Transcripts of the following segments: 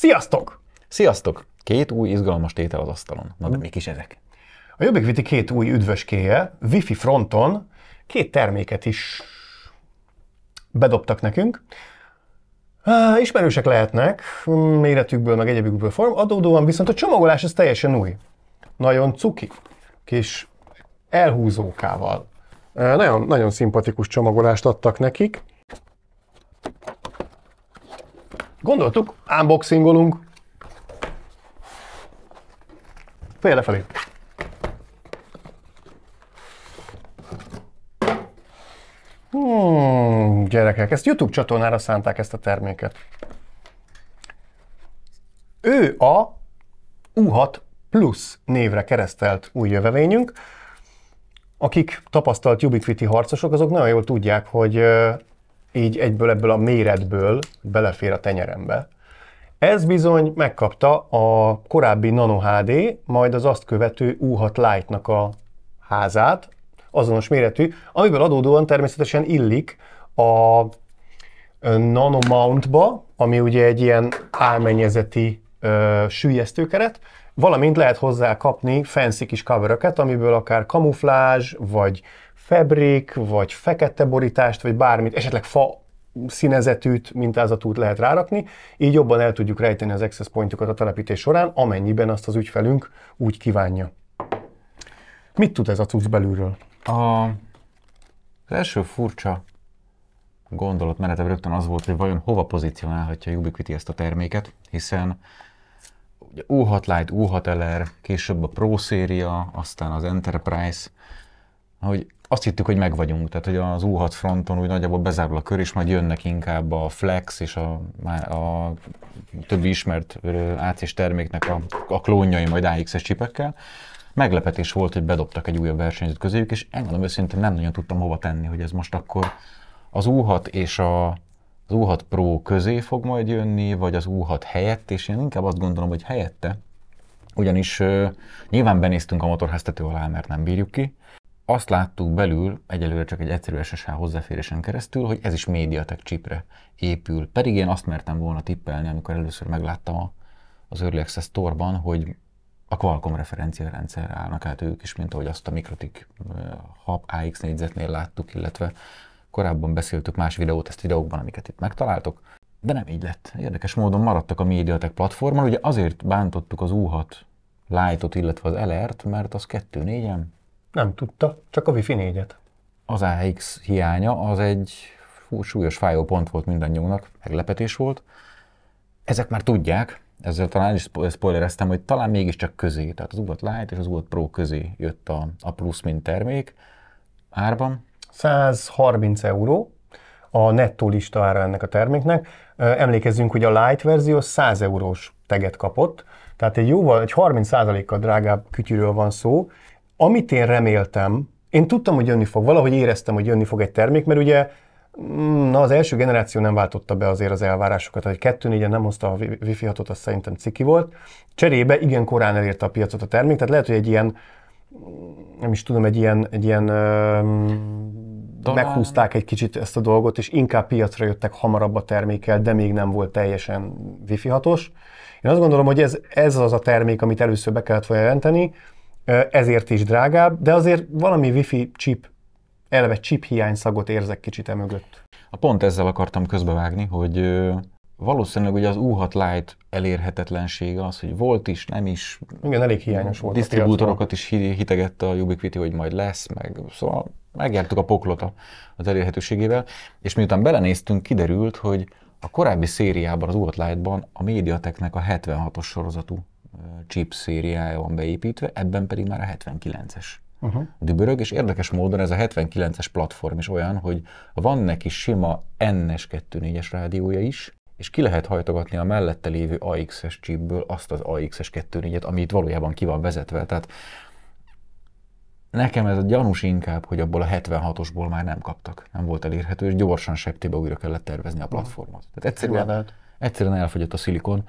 Sziasztok! Sziasztok! Két új izgalmas tétel az asztalon. Na de mm. mik is ezek? A Jobbik Viti két új üdvöskéje, Wi-Fi fronton két terméket is bedobtak nekünk. Ismerősek lehetnek, mm, méretükből, meg egyébükből form, adódóan viszont a csomagolás ez teljesen új. Nagyon cuki, kis elhúzókával. Nagyon, nagyon szimpatikus csomagolást adtak nekik. Gondoltuk, unboxingolunk. Félrefelé. Hmm, gyerekek, ezt YouTube csatornára szánták ezt a terméket. Ő a U6 Plus névre keresztelt új jövevényünk. Akik tapasztalt Ubiquiti harcosok, azok nagyon jól tudják, hogy így egyből ebből a méretből belefér a tenyerembe. Ez bizony megkapta a korábbi Nano HD, majd az azt követő U6 Lite-nak a házát, azonos méretű, amiből adódóan természetesen illik a Nano Mount-ba, ami ugye egy ilyen álmennyezeti ö, sűjesztőkeret, valamint lehet hozzá kapni fancy kis cover amiből akár kamuflázs, vagy Fabrik vagy fekete borítást, vagy bármit, esetleg fa színezetűt, mintázatút lehet rárakni, így jobban el tudjuk rejteni az access pointokat a telepítés során, amennyiben azt az ügyfelünk úgy kívánja. Mit tud ez a cucc belülről? A, az első furcsa gondolat menetem rögtön az volt, hogy vajon hova pozícionálhatja Ubiquiti ezt a terméket, hiszen ugye U6 Lite, U6 LR, később a Pro széria, aztán az Enterprise, hogy azt hittük, hogy meg vagyunk, tehát hogy az U6 fronton úgy nagyjából bezárul a kör, és majd jönnek inkább a Flex és a, a többi ismert ac terméknek a, a klónjai majd AX-es csipekkel. Meglepetés volt, hogy bedobtak egy újabb versenyzőt közéjük, és elmondom őszintén nem nagyon tudtam hova tenni, hogy ez most akkor az U6 és a, az U6 Pro közé fog majd jönni, vagy az U6 helyett, és én inkább azt gondolom, hogy helyette, ugyanis uh, nyilván benéztünk a motorháztető alá, mert nem bírjuk ki, azt láttuk belül, egyelőre csak egy egyszerű SSH hozzáférésen keresztül, hogy ez is MediaTek chipre épül. Pedig én azt mertem volna tippelni, amikor először megláttam a, az Early Access Store-ban, hogy a Qualcomm referencia rendszer állnak át ők is, mint ahogy azt a Mikrotik Hub eh, AX négyzetnél láttuk, illetve korábban beszéltük más ezt videókban, amiket itt megtaláltok. De nem így lett. Érdekes módon maradtak a MediaTek platformon, ugye azért bántottuk az U6 Lite-ot, illetve az LR-t, mert az 2.4-en nem tudta, csak a Wi-Fi 4-et. Az AX hiánya az egy fú, súlyos fájó pont volt mindannyiunknak, meglepetés volt. Ezek már tudják, ezzel talán is spoilereztem, hogy talán mégiscsak közé, tehát az UBOT Lite és az UBOT Pro közé jött a, a plusz, mint termék árban. 130 euró a nettó lista ára ennek a terméknek. Emlékezzünk, hogy a Lite verzió 100 eurós teget kapott, tehát egy jóval, egy 30%-kal drágább kütyűről van szó, amit én reméltem, én tudtam, hogy jönni fog, valahogy éreztem, hogy jönni fog egy termék, mert ugye mm, Na, az első generáció nem váltotta be azért az elvárásokat, hogy 2 4 nem hozta a Wi-Fi 6 az szerintem ciki volt. Cserébe igen korán elérte a piacot a termék, tehát lehet, hogy egy ilyen, mm, nem is tudom, egy ilyen, egy ilyen um, meghúzták egy kicsit ezt a dolgot, és inkább piacra jöttek hamarabb a termékkel, de még nem volt teljesen Wi-Fi 6-os. Én azt gondolom, hogy ez, ez az a termék, amit először be kellett volna jelenteni, ezért is drágább, de azért valami wifi chip, eleve chip hiány szagot érzek kicsit emögött. A pont ezzel akartam közbevágni, hogy valószínűleg ugye az U6 Lite elérhetetlensége az, hogy volt is, nem is. Igen, elég hiányos volt. Disztribútorokat is hitegette a Ubiquiti, hogy majd lesz, meg szóval megjártuk a poklot az elérhetőségével, és miután belenéztünk, kiderült, hogy a korábbi szériában, az U6 Lite-ban a MediaTeknek a 76-os sorozatú chip szériája van beépítve, ebben pedig már a 79-es uh-huh. dübörög, és érdekes módon ez a 79-es platform is olyan, hogy van neki sima NS 24-es rádiója is, és ki lehet hajtogatni a mellette lévő AX-es chipből azt az AX-es 24-et, amit valójában ki van vezetve. Tehát nekem ez a gyanús inkább, hogy abból a 76-osból már nem kaptak, nem volt elérhető, és gyorsan septébe újra kellett tervezni a platformot. Tehát egyszerűen, egyszerűen elfogyott a szilikon.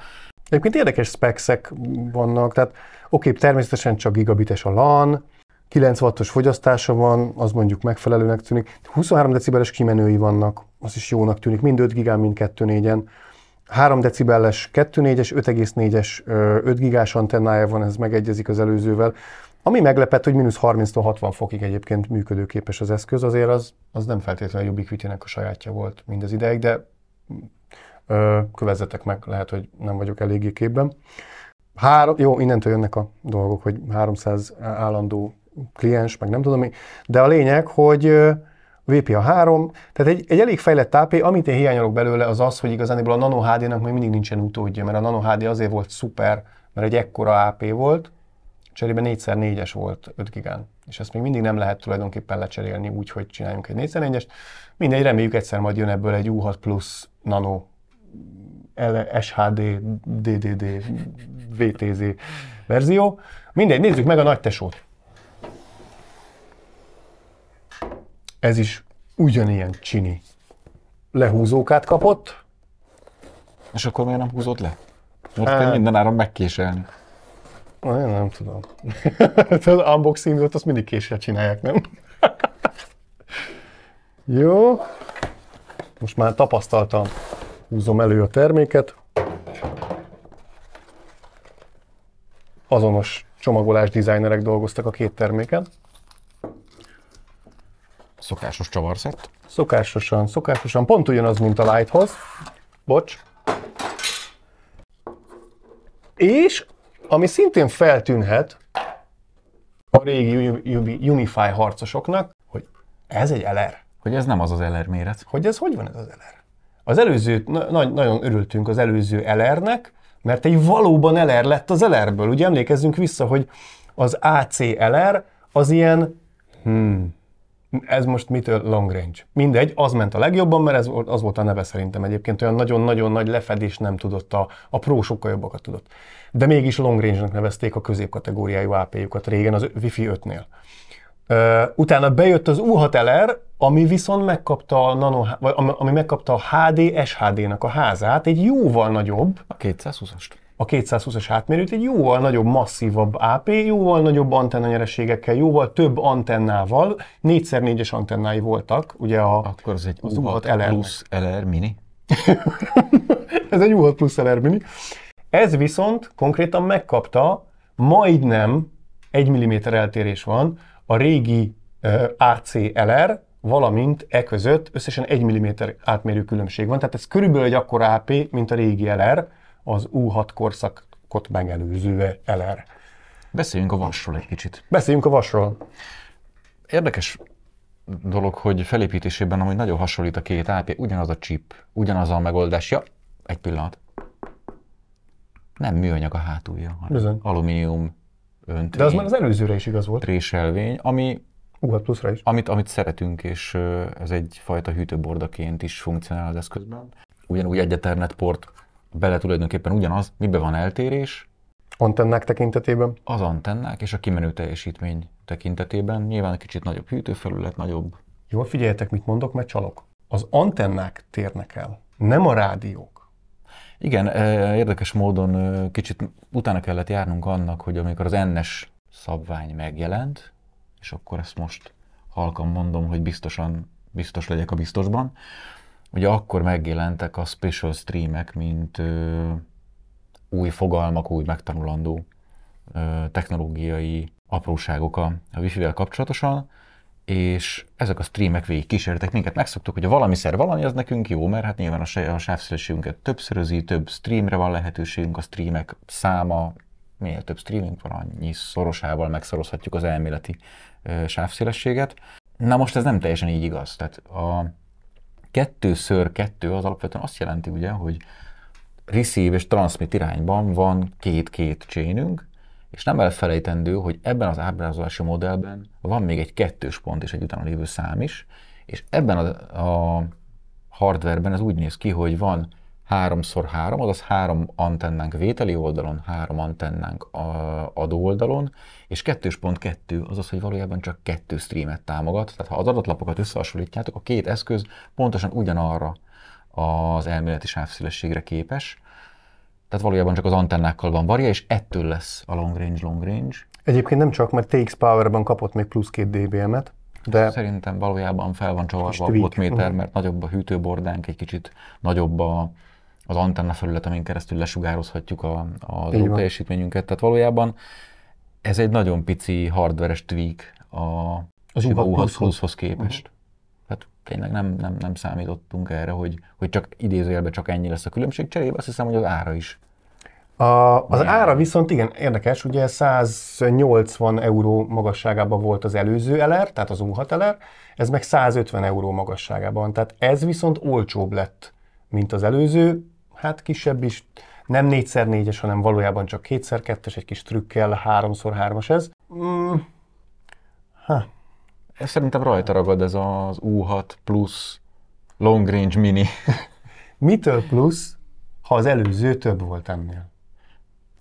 Egyébként érdekes spekszek vannak, tehát oké, természetesen csak gigabites a LAN, 9 wattos fogyasztása van, az mondjuk megfelelőnek tűnik. 23 decibeles kimenői vannak, az is jónak tűnik, mind 5 gigán, mind 2.4-en. 3 decibeles, 2.4-es, 5,4-es 5 gigás antennája van, ez megegyezik az előzővel. Ami meglepett, hogy mínusz 30 60 fokig egyébként működőképes az eszköz, azért az, az nem feltétlenül a ubiquiti a sajátja volt mindez ideig, de Kövezzetek meg, lehet, hogy nem vagyok eléggé képben. Három, jó, innentől jönnek a dolgok, hogy 300 állandó kliens, meg nem tudom mi, de a lényeg, hogy VPA 3, tehát egy, egy elég fejlett AP, amit én hiányolok belőle az az, hogy igazából a Nano HD-nak még mindig nincsen utódja, mert a Nano HD azért volt szuper, mert egy ekkora AP volt, cserébe 4x4-es volt 5 gigán, és ezt még mindig nem lehet tulajdonképpen lecserélni úgy, hogy csináljunk egy 4x4-est. Mindegy, reméljük egyszer majd jön ebből egy U6 plusz Nano E SHD, DDD, VTZ verzió. Mindegy, nézzük meg a nagy tesót. Ez is ugyanilyen csini. Lehúzókát kapott. És akkor miért nem húzod le? Most hát- kell minden áron megkéselni. Én nem tudom. az unboxingot azt mindig késsel csinálják, nem? Jó. Most már tapasztaltam húzom elő a terméket. Azonos csomagolás dizájnerek dolgoztak a két terméken. Szokásos csavarszett? Szokásosan, szokásosan. Pont ugyanaz, mint a Lighthoz. Bocs. És, ami szintén feltűnhet a régi Unify harcosoknak, hogy ez egy LR. Hogy ez nem az az LR méret. Hogy ez hogy van ez az LR? Az előző, na, nagyon örültünk az előző LR-nek, mert egy valóban LR lett az LR-ből. Ugye emlékezzünk vissza, hogy az AC LR az ilyen, hmm, ez most mitől long range? Mindegy, az ment a legjobban, mert ez, az volt a neve szerintem egyébként, olyan nagyon-nagyon nagy lefedés nem tudott, a, a Pro sokkal jobbakat tudott. De mégis long range-nek nevezték a középkategóriájú AP-jukat régen az Wi-Fi 5-nél. Utána bejött az U6LR, er, ami viszont megkapta a, nano, vagy ami megkapta a HD SHD-nak a házát, egy jóval nagyobb. A 220-ast. A 220-as átmérőt egy jóval nagyobb, masszívabb AP, jóval nagyobb antennanyereségekkel, jóval több antennával, 4x4-es antennái voltak, ugye a Akkor ez egy U6 LR plusz LR er mini? ez egy U6 plusz LR er mini. Ez viszont konkrétan megkapta majdnem 1 mm eltérés van, a régi ACLR, valamint e között összesen 1 mm átmérő különbség van, tehát ez körülbelül egy akkora AP, mint a régi LR, az U6 korszakot megelőző LR. Beszéljünk a vasról egy kicsit. Beszéljünk a vasról. Érdekes dolog, hogy felépítésében amúgy nagyon hasonlít a két AP, ugyanaz a chip, ugyanaz a megoldás. Ja, egy pillanat. Nem műanyag a hátulja, hanem Bizony. alumínium öntvény. De az már az előzőre is igaz volt. Réselvény, ami Uhat pluszra is. Amit, amit szeretünk, és ez egyfajta hűtőbordaként is funkcionál az eszközben. Ugyanúgy egy Ethernet port bele tulajdonképpen ugyanaz, miben van eltérés? Antennák tekintetében? Az antennák és a kimenő teljesítmény tekintetében. Nyilván egy kicsit nagyobb hűtőfelület, nagyobb. Jól figyeljetek, mit mondok, mert csalok. Az antennák térnek el, nem a rádiók. Igen, érdekes módon kicsit utána kellett járnunk annak, hogy amikor az ennes szabvány megjelent, és akkor ezt most halkan mondom, hogy biztosan biztos legyek a biztosban, ugye akkor megjelentek a special streamek, mint ö, új fogalmak, új megtanulandó ö, technológiai apróságok a, a Wi-Fi-vel kapcsolatosan, és ezek a streamek végig kísértek minket. Megszoktuk, hogy a valamiszer valami az nekünk jó, mert hát nyilván a, a sávszélességünket többszörözi, több streamre van lehetőségünk, a streamek száma, minél több streamünk van, annyi szorosával megszorozhatjuk az elméleti sávszélességet. Na most ez nem teljesen így igaz. Tehát a kettőször kettő az alapvetően azt jelenti ugye, hogy receive és transmit irányban van két-két chainünk, és nem elfelejtendő, hogy ebben az ábrázolási modellben van még egy kettős pont és egy utána lévő szám is, és ebben a, a hardwareben ez úgy néz ki, hogy van 3x3, azaz három antennánk vételi oldalon, három antennánk adó oldalon, és 2.2, azaz, hogy valójában csak kettő streamet támogat, tehát ha az adatlapokat összehasonlítjátok, a két eszköz pontosan ugyanarra az elméleti sávszélességre képes, tehát valójában csak az antennákkal van varja, és ettől lesz a long range, long range. Egyébként nem csak, mert TX Powerban kapott még plusz két dBm-et, de Szerintem valójában fel van csavarva a méter, mhm. mert nagyobb a hűtőbordánk, egy kicsit nagyobb a, az antenna felület, amin keresztül lesugározhatjuk a, a teljesítményünket. Tehát valójában ez egy nagyon pici hardveres tweak a az UVA 20-hoz képest. Uh-huh tényleg nem, nem, nem számítottunk erre, hogy, hogy csak idézőjelben csak ennyi lesz a különbség. Cserébe azt hiszem, hogy az ára is. A, az Milyen? ára viszont igen, érdekes, ugye 180 euró magasságában volt az előző LR, tehát az U6 LR, ez meg 150 euró magasságában, tehát ez viszont olcsóbb lett, mint az előző, hát kisebb is, nem 4x4-es, hanem valójában csak 2x2-es, egy kis trükkel, 3x3-as ez. Hmm. Ha ez szerintem rajta ragad ez az U6 plusz long range mini. Mitől plusz, ha az előző több volt ennél?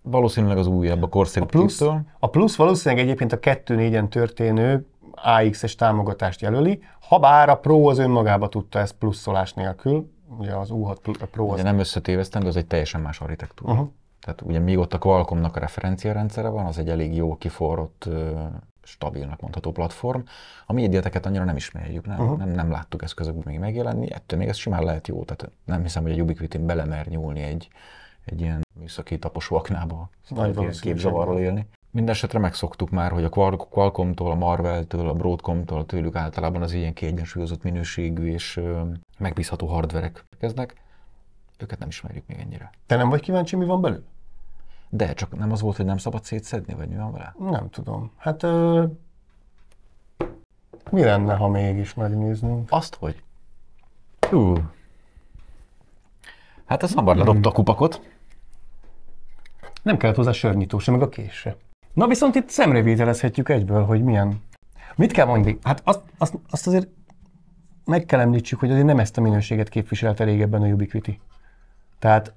Valószínűleg az újabb, a korszerű a plusz, a plusz valószínűleg egyébként a 4 en történő AX-es támogatást jelöli, ha bár a Pro az önmagába tudta ezt pluszolás nélkül, ugye az U6 Pro az... Ugye nem összetévesztem, de az egy teljesen más architektúra. Uh-huh. Tehát ugye míg ott a Qualcomm-nak a referenciarendszere van, az egy elég jó kiforrott stabilnak mondható platform. A mi egyeteket annyira nem ismerjük, nem, uh-huh. nem, nem láttuk eszközökben még megjelenni, ettől még ez simán lehet jó. Tehát nem hiszem, hogy a Ubiquitin belemer nyúlni egy, egy ilyen műszaki taposó aknába, szóval képzavarral élni. Mindenesetre megszoktuk már, hogy a Qualcomm-tól, a Marvel-től, a Broadcom-tól tőlük általában az ilyen kiegyensúlyozott minőségű és megbízható hardverek kezdnek. Őket nem ismerjük még ennyire. Te nem vagy kíváncsi, mi van belül? De, csak nem az volt, hogy nem szabad szétszedni, vagy mi van vele? Nem tudom. Hát ö, mi lenne, ha mégis megnéznénk? Azt, hogy... Ú. Hát ez hamar ledobta a kupakot. Nem kellett hozzá sörnyitó sem meg a késre. Na viszont itt szemrevételezhetjük egyből, hogy milyen... Mit kell mondni? Hát azt, azt, azt azért meg kell említsük, hogy azért nem ezt a minőséget képviselte régebben a Ubiquiti. Tehát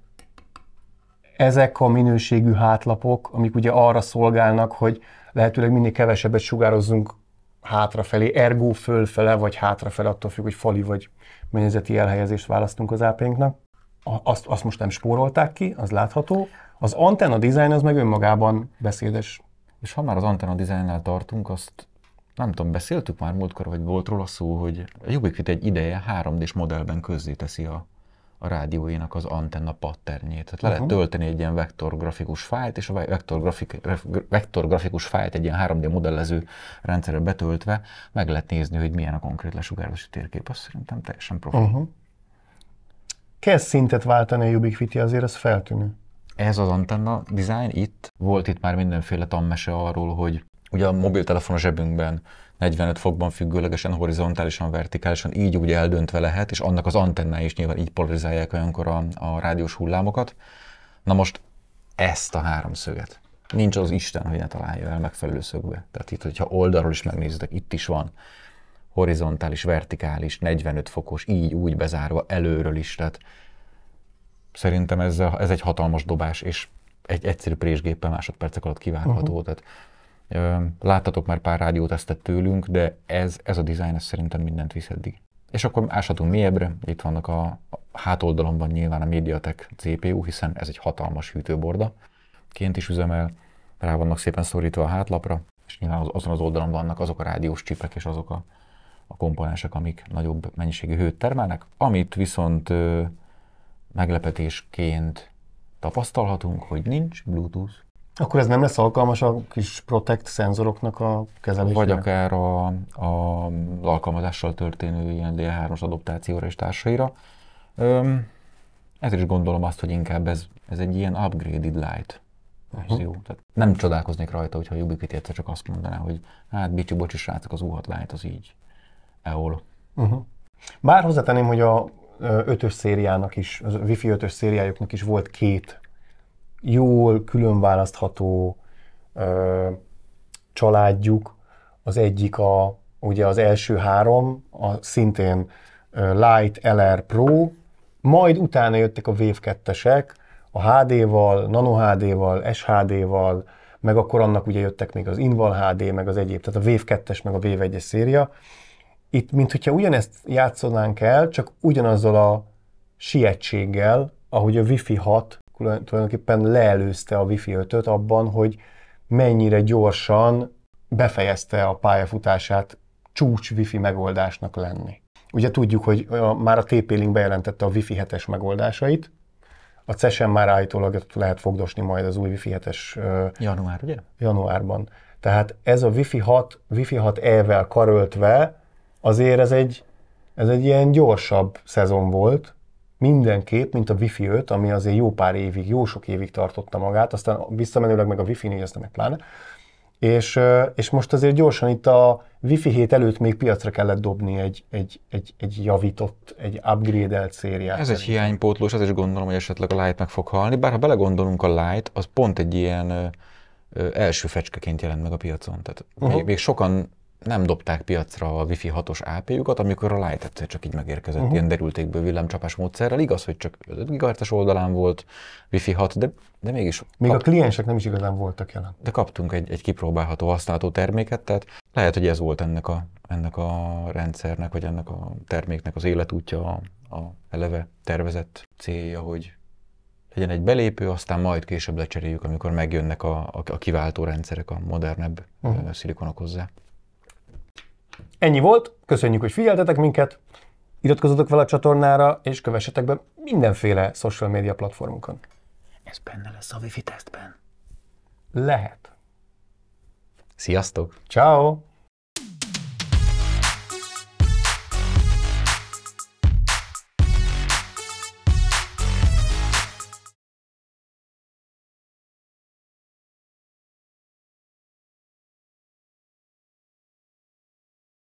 ezek a minőségű hátlapok, amik ugye arra szolgálnak, hogy lehetőleg minél kevesebbet sugározzunk hátrafelé, ergo fölfele, vagy hátrafelé, attól függ, hogy fali vagy mennyezeti elhelyezést választunk az ápénknak. Azt, azt most nem spórolták ki, az látható. Az antenna design az meg önmagában beszédes. És ha már az antenna dizájnnál tartunk, azt nem tudom, beszéltük már múltkor, vagy volt róla szó, hogy a Ubiquiti egy ideje 3D-s modellben közzéteszi a a rádióinak az antenna patternjét. Tehát le lehet tölteni egy ilyen vektorgrafikus fájlt, és a vektorgrafik, vektorgrafikus fájlt egy ilyen 3D modellező rendszerre betöltve meg lehet nézni, hogy milyen a konkrét lesugárzási térkép. Azt szerintem teljesen profi. Uh-huh. Kezd szintet váltani a Ubiquiti, azért ez feltűnő. Ez az antenna design itt. Volt itt már mindenféle tanmese arról, hogy ugye a mobiltelefon a zsebünkben 45 fokban függőlegesen, horizontálisan, vertikálisan, így úgy eldöntve lehet, és annak az antennái is nyilván így polarizálják olyankor a, a rádiós hullámokat. Na most ezt a háromszöget. Nincs az Isten, hogy ne találja el megfelelő szögbe. Tehát itt, hogyha oldalról is megnézitek, itt is van horizontális, vertikális, 45 fokos, így úgy bezárva előről is. Tehát szerintem ez, a, ez egy hatalmas dobás, és egy egyszerű présgéppel másodpercek alatt kivárható. Uh-huh. Tehát Láttatok már pár rádiót ezt tőlünk, de ez, ez a dizájn ez szerintem mindent visz eddig. És akkor áshatunk mélyebbre, itt vannak a, a hátoldalomban nyilván a Mediatek CPU, hiszen ez egy hatalmas hűtőborda. Ként is üzemel, rá vannak szépen szorítva a hátlapra, és nyilván az, azon az oldalon vannak azok a rádiós csipek és azok a, a komponensek, amik nagyobb mennyiségű hőt termelnek. Amit viszont ö, meglepetésként tapasztalhatunk, hogy nincs Bluetooth akkor ez nem lesz alkalmas a kis Protect szenzoroknak a kezelésére? Vagy akár a, a, alkalmazással történő ilyen dl 3 os adoptációra és társaira. Öm, ezért is gondolom azt, hogy inkább ez, ez egy ilyen upgraded light Uh-huh. Tehát nem csodálkoznék rajta, hogyha a Ubiquiti egyszer csak azt mondaná, hogy hát bicsi, bocsi, srácok, az U6 Lite az így EOL. Uh-huh. Bár hozzátenném, hogy a ötös szériának is, az Wi-Fi 5-ös szériájuknak is volt két jól különválasztható ö, családjuk, az egyik a, ugye az első három, a szintén Light, LR Pro, majd utána jöttek a Wave 2-esek, a HD-val, Nano HD-val, SHD-val, meg akkor annak ugye jöttek még az Inval HD, meg az egyéb, tehát a Wave 2-es, meg a Wave 1-es széria. Itt, mint hogyha ugyanezt játszolnánk el, csak ugyanazzal a sietséggel, ahogy a Wi-Fi 6 tulajdonképpen leelőzte a Wi-Fi 5 abban, hogy mennyire gyorsan befejezte a pályafutását csúcs Wi-Fi megoldásnak lenni. Ugye tudjuk, hogy a, már a TP-Link bejelentette a Wi-Fi 7-es megoldásait, a CES-en már állítólag lehet fogdosni majd az új Wi-Fi 7-es... Január, ugye? Januárban. Tehát ez a Wi-Fi 6, Wi-Fi 6 E-vel karöltve azért ez egy, ez egy ilyen gyorsabb szezon volt, mindenképp, mint a Wi-Fi 5, ami azért jó pár évig, jó sok évig tartotta magát, aztán visszamenőleg meg a Wi-Fi 4, aztán meg pláne. És, és most azért gyorsan itt a Wi-Fi 7 előtt még piacra kellett dobni egy, egy, egy, egy javított, egy upgrade-elt szériát. Ez egy hiánypótlós, ez is gondolom, hogy esetleg a Light meg fog halni, bár ha belegondolunk a Light, az pont egy ilyen ö, ö, első fecskeként jelent meg a piacon. Tehát uh-huh. még, még sokan nem dobták piacra a Wi-Fi 6-os AP-jukat, amikor a Lite egyszer csak így megérkezett uh-huh. ilyen derültékből villámcsapás módszerrel. Igaz, hogy csak 5 GHz oldalán volt Wi-Fi 6, de, de mégis... Még kap... a kliensek nem is igazán voltak jelen. De kaptunk egy, egy kipróbálható használható terméket, tehát lehet, hogy ez volt ennek a, ennek a rendszernek, vagy ennek a terméknek az életútja, a, a eleve tervezett célja, hogy legyen egy belépő, aztán majd később lecseréljük, amikor megjönnek a, a, a kiváltó rendszerek, a modernebb uh-huh. szilikonok hozzá. Ennyi volt, köszönjük, hogy figyeltetek minket, iratkozzatok fel a csatornára, és kövessetek be mindenféle social media platformunkon. Ez benne lesz a Wi-Fi tesztben? Lehet. Sziasztok! Ciao.